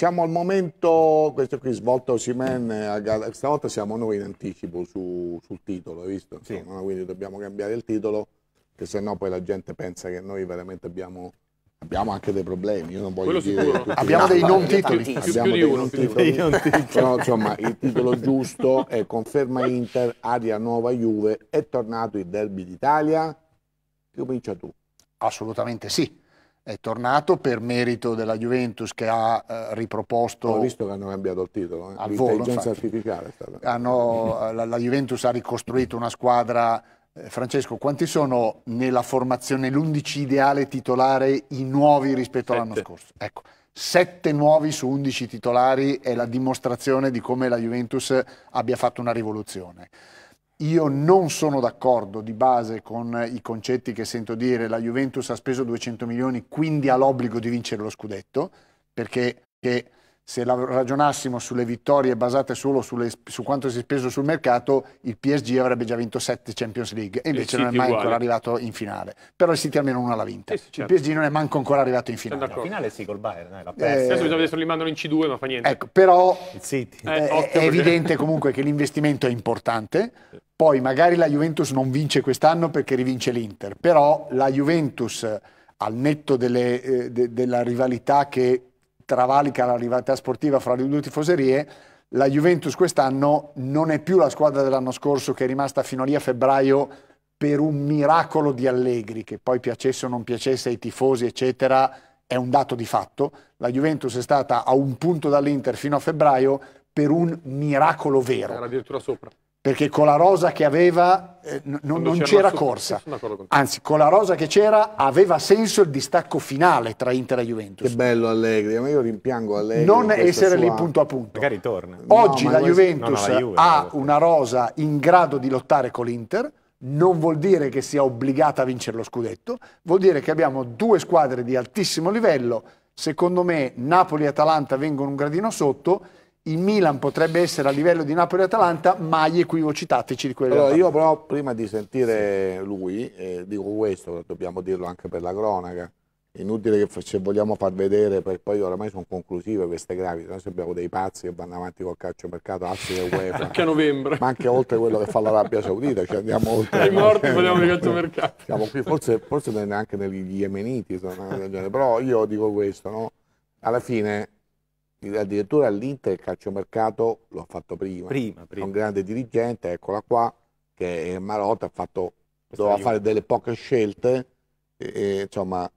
Siamo al momento, questo qui svolto Simen, stavolta siamo noi in anticipo su, sul titolo, hai visto? Insomma, sì. Quindi dobbiamo cambiare il titolo, che se no poi la gente pensa che noi veramente abbiamo Abbiamo anche dei problemi, io non voglio Quello dire abbiamo dei non titoli, abbiamo dei non titoli. Però insomma, il titolo giusto è conferma Inter, aria nuova Juve, è tornato il derby d'Italia. Comincia tu. Assolutamente sì è tornato per merito della Juventus che ha eh, riproposto... Ho visto che hanno cambiato il titolo, eh. l'intelligenza artificiale. Hanno, la, la, Juventus ha ricostruito una squadra... Eh, Francesco, quanti sono nella formazione l'11 ideale titolare i nuovi rispetto all'anno scorso? Ecco, 7 nuovi su 11 titolari è la dimostrazione di come la Juventus abbia fatto una rivoluzione. Io non sono d'accordo di base con i concetti che sento dire la Juventus ha speso 200 milioni, quindi ha l'obbligo di vincere lo scudetto, perché se ragionassimo sulle vittorie basate solo sulle, su quanto si è speso sul mercato, il PSG avrebbe già vinto 7 Champions League e eh, invece non è mai uguale. ancora arrivato in finale. Però il City almeno una l'ha vinta. Eh sì, certo. Il PSG non è manco ancora arrivato in finale. Certo, la finale sì col Bayern, eh, la eh, Adesso bisogna vedere se li mandano in C2, ma fa niente. Ecco, però eh, è, è evidente comunque che l'investimento è importante. Poi magari la Juventus non vince quest'anno perché rivince l'Inter, però la Juventus al netto delle, eh, de, della rivalità che travalica la rivalità sportiva fra le due tifoserie, la Juventus quest'anno non è più la squadra dell'anno scorso che è rimasta fino lì a febbraio per un miracolo di Allegri, che poi piacesse o non piacesse ai tifosi, eccetera, è un dato di fatto. La Juventus è stata a un punto dall'Inter fino a febbraio per un miracolo vero. Era addirittura sopra perché con la rosa che aveva eh, non, c'era corsa, anzi con la rosa che c'era aveva senso il distacco finale tra Inter e Juventus. Che bello Allegri, ma io rimpiango Allegri. Non essere sua... lì punto a punto. Magari torna. Oggi no, la Juventus no, no, la Juve, ha una rosa in grado di lottare con l'Inter, non vuol dire che sia obbligata a vincere lo scudetto, vuol dire che abbiamo due squadre di altissimo livello, secondo me Napoli e Atalanta vengono un gradino sotto, il Milan potrebbe essere a livello di Napoli e Atalanta, ma gli equivoci tattici di quello. Allora, io però prima di sentire sì. lui, eh, dico questo, dobbiamo dirlo anche per la cronaca, inutile che se vogliamo far vedere, perché poi oramai sono conclusive queste gravi, noi abbiamo dei pazzi che vanno avanti col mercato, altri che UEFA. anche a novembre. Ma anche oltre quello che fa l'Arabia Saudita, ci andiamo oltre. Ai morti vogliamo il calciomercato. Siamo qui, forse, forse anche negli Yemeniti, però io dico questo, no? Alla fine addirittura all'Inter il calciomercato l'ho fatto prima, prima, prima. un grande dirigente, eccola qua, che è Marotta, ha fatto, Questa doveva fare delle poche scelte, e, e, insomma,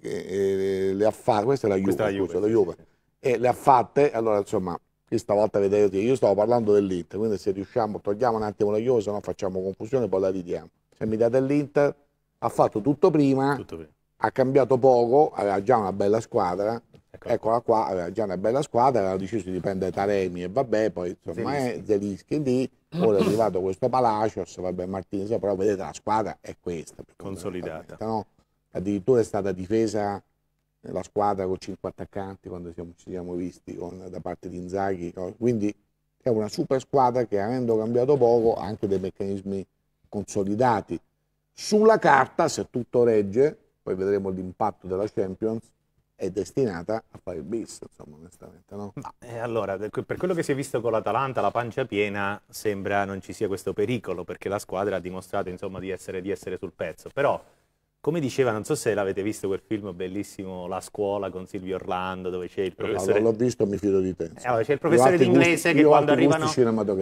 e, le ha fatte, questa è la Juve, è la Juve, scusa, sì, la Juve. Sì, sì. e le ha fatte, allora insomma, questa volta vedete, io stavo parlando dell'Inter, quindi se riusciamo togliamo un attimo la Juve, se no facciamo confusione poi la ridiamo. Se mi date l'Inter, ha fatto tutto prima. Tutto prima ha cambiato poco, aveva già una bella squadra, ecco. eccola qua, aveva già una bella squadra, aveva deciso di prendere Taremi e vabbè, poi insomma eh, Zelischi. è Zelischi lì, ora è arrivato questo Palacios, vabbè Martinez, però vedete la squadra è questa. Consolidata. No? Addirittura è stata difesa la squadra con 5 attaccanti quando siamo, ci siamo visti con, da parte di Inzaghi, quindi è una super squadra che avendo cambiato poco ha anche dei meccanismi consolidati. Sulla carta, se tutto regge, poi vedremo l'impatto della Champions, è destinata a fare il bis, insomma, onestamente. No? Ma, eh, allora, per quello che si è visto con l'Atalanta, la pancia piena, sembra non ci sia questo pericolo, perché la squadra ha dimostrato insomma, di, essere, di essere sul pezzo. Però come diceva, non so se l'avete visto quel film bellissimo La scuola con Silvio Orlando, dove c'è il professore. No, l'ho visto, mi fido di te. Eh, allora, c'è il professore d'inglese che quando arrivano,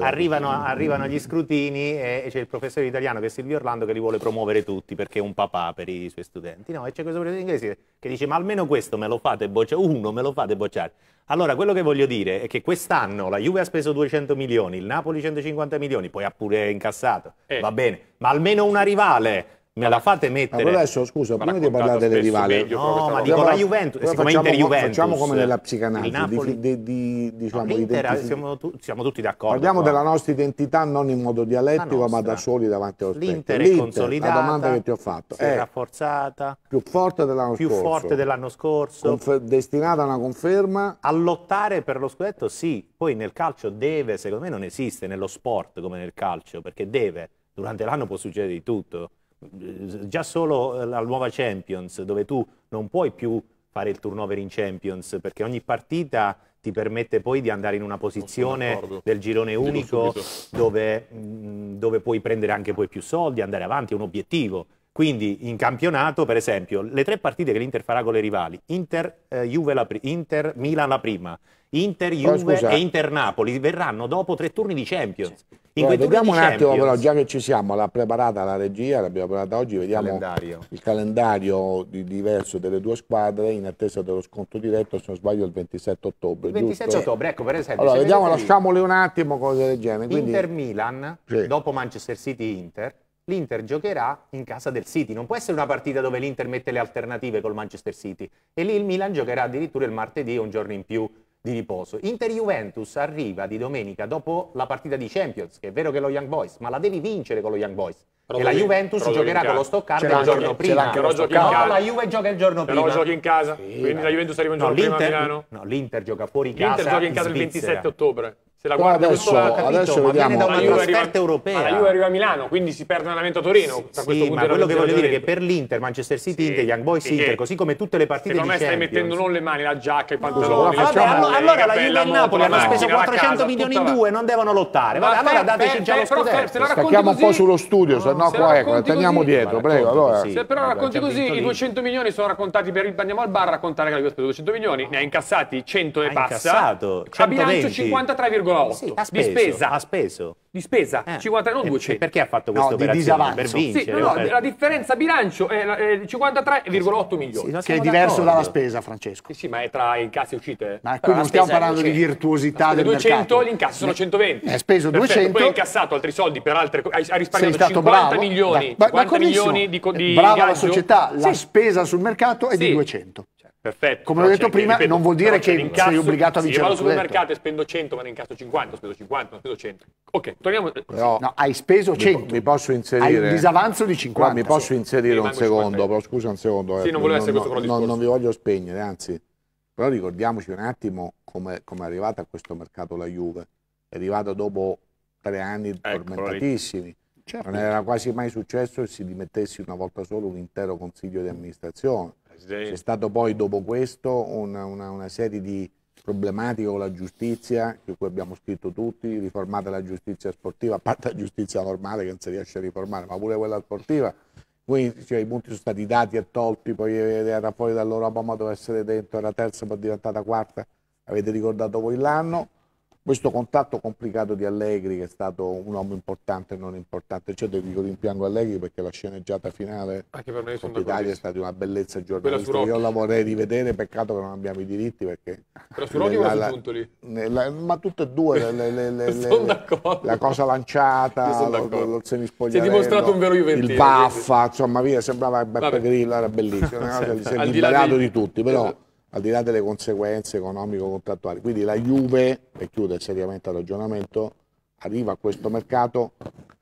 arrivano, arrivano gli scrutini e, c'è il professore italiano che è Silvio Orlando che li vuole promuovere tutti perché è un papà per i suoi studenti. No, e c'è questo professore d'inglese che dice: Ma almeno questo me lo fate bocciare, uno me lo fate bocciare. Allora, quello che voglio dire è che quest'anno la Juve ha speso 200 milioni, il Napoli 150 milioni, poi ha pure incassato, eh. va bene, ma almeno una rivale Me la fate mettere? Ma adesso, scusa, prima di parlare delle rivali... No, ma dico la Juventus, siccome Inter-Juventus... Facciamo come eh, nella psicanalisi, di, di, diciamo, siamo, tutti d'accordo. Parliamo della nostra identità non in modo dialettico, ma da soli davanti allo specchio. L'Inter è consolidata. La domanda che ti ho fatto è... Eh. rafforzata. Più forte dell'anno scorso. Più forte dell'anno scorso. destinata a una conferma. A lottare per lo scudetto, sì. Poi nel calcio deve, secondo me non esiste, nello sport come nel calcio, perché deve. Durante l'anno può succedere di tutto già solo eh, la nuova Champions, dove tu non puoi più fare il turnover in Champions, perché ogni partita ti permette poi di andare in una posizione del girone unico dove, mm, dove, puoi prendere anche poi più soldi, andare avanti, è un obiettivo. Quindi in campionato, per esempio, le tre partite che l'Inter farà con le rivali, Inter, eh, la Inter Milan la prima, Inter Juve e Inter Napoli, verranno dopo tre turni di Champions. In Poi, vediamo un Champions... attimo però, già che ci siamo, l'ha preparata la regia, l'abbiamo preparata oggi, vediamo calendario. il calendario di diverso delle due squadre in attesa dello sconto diretto, se non sbaglio il 27 ottobre. Il 27 giusto? ottobre, ecco per esempio. Allora, vediamo, lasciamole un attimo cose del genere. Quindi... Inter Milan, sì. dopo Manchester City Inter, l'Inter giocherà in casa del City. Non può essere una partita dove l'Inter mette le alternative col Manchester City. E lì il Milan giocherà addirittura il martedì un giorno in più di riposo. Inter-Juventus arriva di domenica dopo la partita di Champions, che è vero che è lo Young Boys, ma la devi vincere con lo Young Boys. Però e la Juventus giocherà con lo Stoccarda il giorno prima. Però giochi no, la Juve gioca il giorno però prima. Però giochi in casa, sì, quindi la Juventus arriva un no, giorno prima a Milano. No, l'Inter gioca fuori casa. L'Inter gioca in casa il 27 ottobre. Se la guarda adesso, adesso ma vediamo. Ma la Juve arriva, europea. Ma la Juve arriva a Milano, quindi si perde allenamento a Torino. Sì, sì ma quello che voglio dire è che per l'Inter, Manchester City, sì, Inter, Young Boys sì, Inter, così come tutte le partite secondo di Secondo me stai mettendo non le mani, la giacca, i pantaloni. No, vabbè, allora, allora la Juve e Napoli hanno speso 400 milioni in due, non devono lottare. Vabbè, allora dateci già lo scudetto. Stacchiamo un po' sullo studio, se no qua ecco, teniamo dietro, prego. Se però racconti così, i 200 milioni sono raccontati per il... Andiamo al bar a raccontare che la Juve ha speso 200 milioni, ne ha incassati 100 e passa. Ha incassato, 120. A bilancio 53,5. 1,8 sì, di spesa. Ha speso. Di spesa, eh. 50, non 200. E perché ha fatto questo no, di disavanzo. per vincere? Sì, no, no, per... Eh. La differenza bilancio è, è 53,8 milioni. Sì, che è diverso dalla spesa, Francesco. Sì, ma è tra incassi e uscite. Ma qui non stiamo parlando di virtuosità del 200, mercato. 200, l'incasso sono 120. Hai speso Perfetto. 200. Poi hai incassato altri soldi per altre cose. Hai risparmiato 50 milioni. 50 milioni di, di Brava la società, la spesa sul mercato è di 200. Perfetto. Come ho detto prima, ripeto, non vuol dire che incasso, sei obbligato a vincere. Se sì, vado sul mercato e spendo 100, ma ne incasso 50, spendo 50, non spendo 100. Ok, torniamo. Però, no, hai speso 100. Mi posso inserire. Hai un disavanzo di 50. Qua mi posso inserire un secondo, però scusa un secondo. Sì, eh, non volevo essere questo non, non, non vi voglio spegnere, anzi. Però ricordiamoci un attimo come, com è arrivata a questo mercato la Juve. È arrivata dopo tre anni ecco, tormentatissimi. Certo. Non era quasi mai successo che si dimettessi una volta solo un intero consiglio di amministrazione sì. C'è stato poi dopo questo una, una, una serie di problematiche con la giustizia, di cui abbiamo scritto tutti, riformate la giustizia sportiva, a parte la giustizia normale che non si riesce a riformare, ma pure quella sportiva. Quindi cioè, i punti sono stati dati e tolti, poi era fuori dall'Europa, ma doveva essere dentro, era terza, poi è diventata quarta, avete ricordato voi l'anno questo contatto complicato di Allegri che è stato un uomo importante e non importante cioè dico rimpiango Allegri perché la sceneggiata finale anche per noi è stata una bellezza giornalistica io la vorrei rivedere peccato che non abbiamo i diritti perché però su Rodi o su Giuntoli? ma tutte e due le, le, le, sono d'accordo la cosa lanciata lo, lo, lo semispogliarello si è dimostrato un vero Juventino il baffa insomma via sembrava Beppe Grillo era bellissimo si è liberato di, di tutti però esatto al di là delle conseguenze economico-contrattuali. Quindi la Juve, e chiudo seriamente il ragionamento, arriva a questo mercato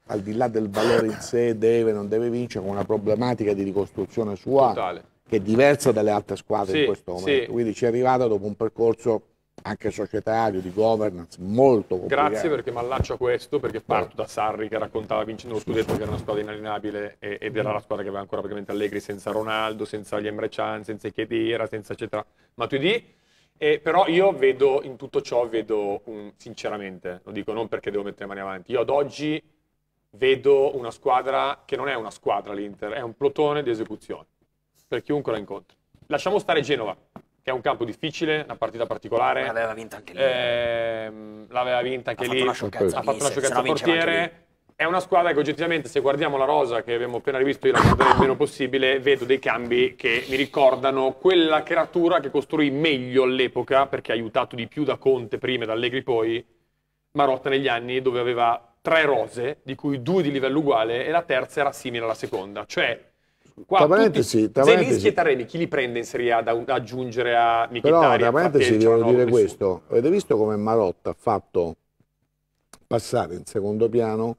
al di là del valore in sé, deve non deve vincere, con una problematica di ricostruzione sua Totale. che è diversa dalle altre squadre sì, in questo momento. Sì. Quindi ci è arrivata dopo un percorso anche societario, di governance, molto complicato. Grazie perché mi allaccio a questo, perché parto da Sarri che raccontava vincendo lo scudetto che era una squadra inalienabile ed era la squadra che aveva ancora praticamente Allegri senza Ronaldo, senza gli Emre Can, senza Chedera, senza eccetera Matuidi. E però io vedo, in tutto ciò vedo, un, sinceramente, lo dico non perché devo mettere le mani avanti, io ad oggi vedo una squadra che non è una squadra l'Inter, è un plotone di esecuzione per chiunque la incontri. Lasciamo stare Genova, che è un campo difficile, una partita particolare. L'aveva vinta anche lì. Ehm, l'aveva vinta anche ha lì. Fatto okay. ha fatto una sciocchezza al portiere. È una squadra che oggettivamente, se guardiamo la rosa che abbiamo appena rivisto, io la guarderei il meno possibile, vedo dei cambi che mi ricordano quella creatura che costruì meglio all'epoca, perché ha aiutato di più da Conte prima e da Allegri poi, Marotta negli anni, dove aveva tre rose, di cui due di livello uguale, e la terza era simile alla seconda. Cioè, Qua tra parentesi, tra Zelinski e Taremi, chi li prende in Serie A da, da aggiungere a Michele? Però, tra parentesi, devo dire questo. Avete visto come Marotta ha fatto passare in secondo piano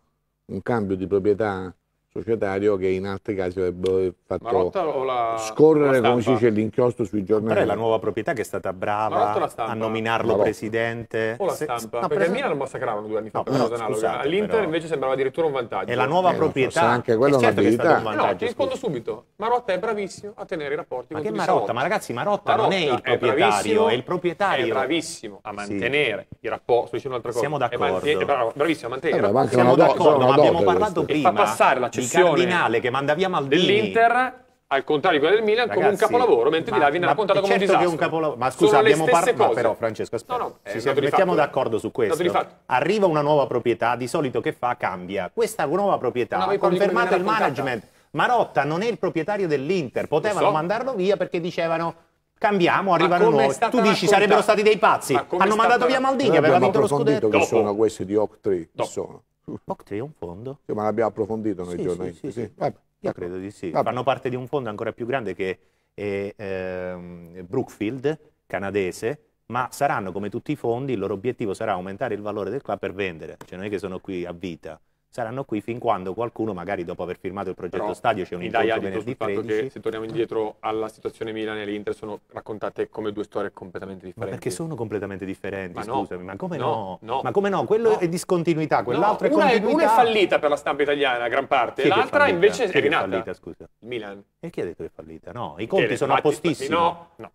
un cambio di proprietà societario che in altri casi avrebbe fatto la, scorrere, la come si dice, l'inchiostro sui giornali. Però è la nuova proprietà che è stata brava a nominarlo Marotta. presidente. O la stampa, Se, no, perché per esempio... massacravano due anni fa, no, all'Inter però... invece sembrava addirittura un vantaggio. È la nuova eh, proprietà. anche quello è certo è stato un vantaggio. No, ti rispondo subito. Marotta è bravissimo a tenere i rapporti ma con che Marotta? Savotta. Ma ragazzi, Marotta, Marotta, non è il proprietario, è, è il proprietario. È bravissimo a mantenere sì. i rapporti. Siamo d'accordo. È bravissimo a mantenere eh, i rapporti. Siamo d'accordo, ma abbiamo parlato prima. Fa passare la cessione il cardinale che manda via Maldini dell'Inter al contrario di quella del Milan, Ragazzi, come un capolavoro, mentre ma, di là viene raccontato certo come un disastro. Certo che un capolavoro. Ma scusa, Sono abbiamo parlato però, Francesco, aspetta. No, no, ci siamo, mettiamo d'accordo su questo. Arriva una nuova proprietà, di solito che fa? Cambia. Questa nuova proprietà ha confermato il management. Marotta non è il proprietario dell'Inter, potevano so. mandarlo via perché dicevano cambiamo, arrivano nuovi. Tu dici racconta... sarebbero stati dei pazzi. Hanno mandato via Maldini, aveva vinto lo scudetto. che sono questi di Octree? 3? Chi sono? Octri è un fondo? Sì, ma l'abbiamo approfondito noi sì, giornalisti. Sì, sì, Vabbè, Io credo di sì. Vabbè. Fanno parte di un fondo ancora più grande che è eh, Brookfield, canadese, ma saranno come tutti i fondi, il loro obiettivo sarà aumentare il valore del club per vendere, cioè non è che sono qui a vita saranno qui fin quando qualcuno, magari dopo aver firmato il progetto Però, stadio, c'è un incontro venerdì 13. Che, se torniamo indietro alla situazione Milan e l'Inter, sono raccontate come due storie completamente differenti. Ma perché sono completamente differenti, ma scusami, no, ma come no, no? no? Ma come no? Quello è discontinuità, quell'altra è continuità. Una è, una è fallita per la stampa italiana, gran parte, l'altra invece è, rinata. fallita, scusa? Milan. E chi ha detto che è fallita? No, i conti sono a postissimo. No, no.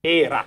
Era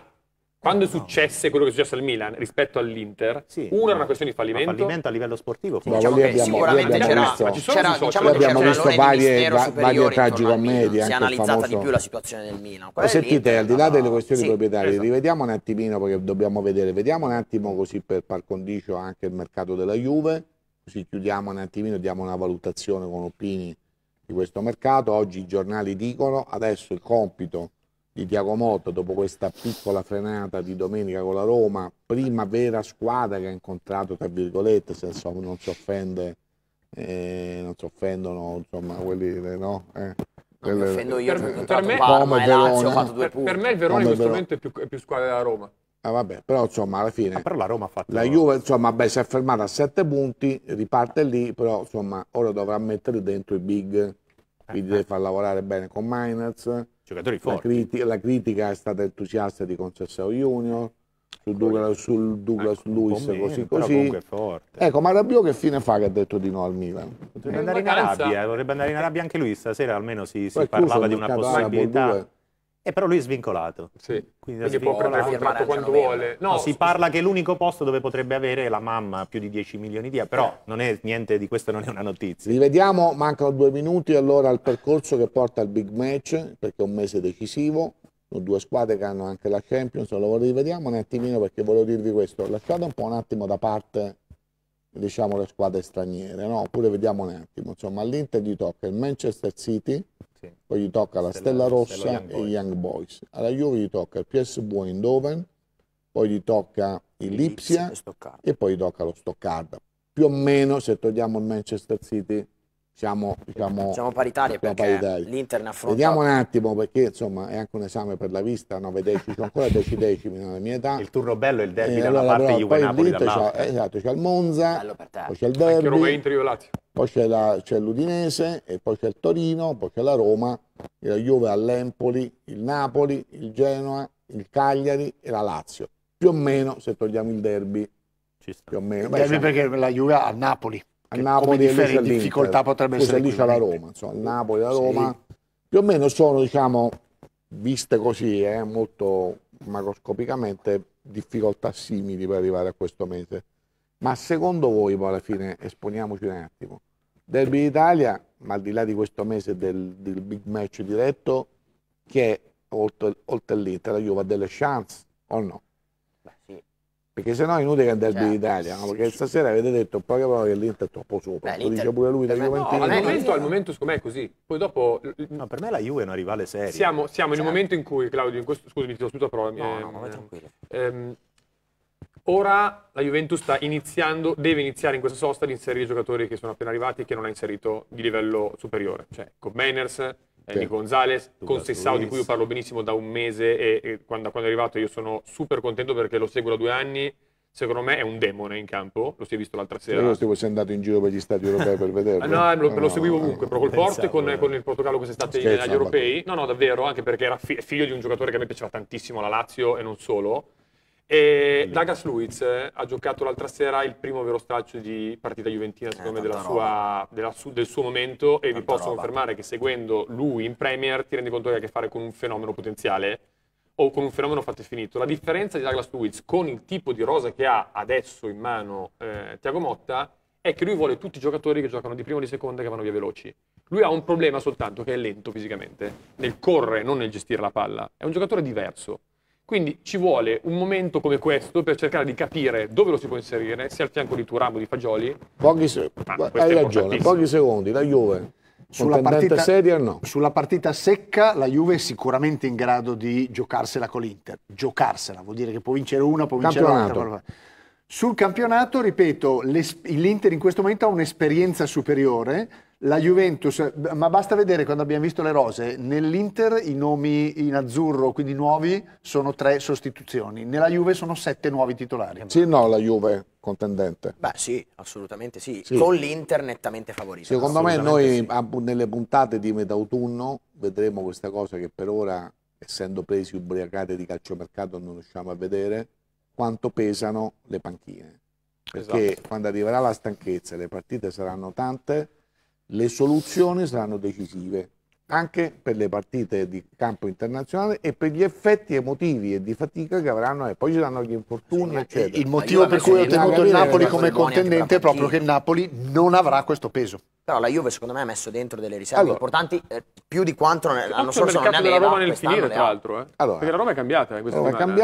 quando è successo quello che è successo al Milan rispetto all'Inter, sì, uno era una questione di fallimento. fallimento a livello sportivo, no, diciamo, diciamo abbiamo, sicuramente c'era, visto, ma ci sono c'era, diciamo abbiamo visto varie, va, varie tragicommedie. Si è analizzata famoso... di più la situazione del Milan. Quello sentite, al di là delle questioni sì, proprietarie, esatto. rivediamo un attimino perché dobbiamo vedere, vediamo un attimo così per par condicio anche il mercato della Juve, così chiudiamo un attimino, e diamo una valutazione con Oppini di questo mercato. Oggi i giornali dicono adesso il compito di Tiago Diacomoto dopo questa piccola frenata di domenica con la Roma, prima vera squadra che ha incontrato, tra virgolette, se insomma, non si offende, eh, non si offendono insomma, quelli, eh, no? Eh. Per, me, Palma, Lazio, per, per, me il Verona in questo momento è più, è più squadra della Roma. Ah, vabbè, però insomma alla fine... Ah, però la Roma ha fatto... La Juve insomma beh, si è fermata a 7 punti, riparte lì, però insomma ora dovrà mettere dentro i big, quindi eh, deve far lavorare bene con Miners, giocatori forti. La, criti la critica è stata entusiasta di Concessao Junior, sul ecco. Douglas, sul Douglas ecco, Luis meno, così così. Ecco, ma Rabiot che fine fa che ha detto di no al Milan? Potrebbe andare in Arabia, vorrebbe andare in Arabia anche lui stasera, almeno si, si parlava di una possibilità. E però lui è svincolato. Sì. Quindi, Quindi svincolato. può prendere quando vuole. No, no, si parla che l'unico posto dove potrebbe avere la mamma più di 10 milioni di euro, però non è, niente di questo non è una notizia. Rivediamo, mancano due minuti allora al percorso che porta al big match, perché è un mese decisivo, sono due squadre che hanno anche la Champions, lo rivediamo un attimino perché volevo dirvi questo, lasciate un po' un attimo da parte diciamo le squadre straniere, no? Oppure vediamo un attimo, insomma all'Inter di tocca il Manchester City, sì. Poi gli tocca la Stella, Stella Rossa Stella Young e Boys. Young Boys. Alla Juve gli tocca il PSV Eindhoven, poi gli tocca il Lipsia e, e poi gli tocca lo Stoccarda. Più o meno se togliamo il Manchester City siamo, diciamo, siamo paritari siamo perché l'Inter ne affronta... Vediamo un attimo perché insomma è anche un esame per la vista, 9 decimi, sono ancora 10 decimi nella mia età. Il turno bello è il derby eh, da una allora, parte, Juve Napoli dall'altra. C'è, eh, esatto, c'è il Monza, poi c'è il derby, poi c'è, l'Udinese, e poi c'è il Torino, poi c'è la Roma, la Juve all'Empoli, il Napoli, il Genoa, il Cagliari e la Lazio. Più o meno se togliamo il derby. Più o meno. Il derby perché la Juve a Napoli. Che Napoli come differ- difficoltà potrebbe essere lì c'è la Roma, insomma, Napoli e la Roma sì. più o meno sono, diciamo, viste così, eh, molto macroscopicamente, difficoltà simili per arrivare a questo mese. Ma secondo voi, poi alla fine, esponiamoci un attimo, Derby d'Italia, ma al di là di questo mese del, del big match diretto, che è oltre, oltre lì, la Juve ha delle chance o no? Perché sennò è inutile che andare certo. Cioè, d'Italia, no? perché stasera avete detto poche parole che l'Inter è troppo sopra. Beh, Lo dice pure lui da Juventino. No, al momento, al momento secondo me è così. Poi dopo... No, per me la Juve è una rivale seria. Siamo, siamo certo. in un cioè. momento in cui, Claudio, in questo, scusami, ti ho scusato, però... No, ehm, no, ma tranquillo. Ehm, ora la Juventus sta iniziando, deve iniziare in questa sosta ad inserire i giocatori che sono appena arrivati e che non ha inserito di livello superiore. Cioè, con Mainers, di eh, Gonzales, con Sessao di cui io parlo benissimo da un mese e, e quando, quando, è arrivato io sono super contento perché lo seguo da due anni, secondo me è un demone in campo, lo si è visto l'altra sera. Io lo seguo, sei andato in giro per gli stati europei per vederlo. no, lo, no, lo seguivo no, ovunque, no, però col Porto e con, con, il Portogallo quest'estate Scherzo, agli europei, no no davvero, anche perché era fi- figlio di un giocatore che a me piaceva tantissimo, la Lazio e non solo, e Douglas Luiz eh, ha giocato l'altra sera il primo vero straccio di partita juventina, eh, secondo eh, me, della sua, della su, del suo momento e tanta vi posso roba. confermare che seguendo lui in Premier ti rendi conto che ha a che fare con un fenomeno potenziale o con un fenomeno fatto e finito. La differenza di Douglas Luiz con il tipo di rosa che ha adesso in mano eh, Tiago Motta è che lui vuole tutti i giocatori che giocano di prima o di seconda che vanno via veloci. Lui ha un problema soltanto che è lento fisicamente, nel correre, non nel gestire la palla. È un giocatore diverso quindi ci vuole un momento come questo per cercare di capire dove lo si può inserire, se al fianco di Turam o di Fagioli. Pochi se- ah, hai ragione, pochi secondi, la Juve. Sulla partita, seria, no. sulla partita secca la Juve è sicuramente in grado di giocarsela con l'Inter. Giocarsela, vuol dire che può vincere una, può vincere l'altra. Sul campionato, ripeto, l'Inter in questo momento ha un'esperienza superiore, la Juventus, ma basta vedere quando abbiamo visto le rose, nell'Inter i nomi in azzurro, quindi nuovi, sono tre sostituzioni, nella Juve sono sette nuovi titolari. Sì, no, la Juve contendente. Beh sì, assolutamente sì, sì. con l'Inter nettamente favorita. Secondo me noi sì. a, ah, nelle puntate di metà autunno vedremo questa cosa che per ora, essendo presi ubriacati di calciomercato, non riusciamo a vedere, quanto pesano le panchine. Perché esatto. quando arriverà la stanchezza le partite saranno tante le soluzioni saranno decisive anche per le partite di campo internazionale e per gli effetti emotivi e di fatica che avranno e eh, poi ci saranno gli infortuni eccetera. Il motivo per cui ho tenuto il Napoli come contendente è proprio che il Napoli non avrà questo peso. Però la Juve secondo me ha messo dentro delle riserve allora, importanti eh, più di quanto l'anno scorso non ne aveva. Roma nel finire tra l'altro, eh. allora, perché la Roma è cambiata in questa Roma eh,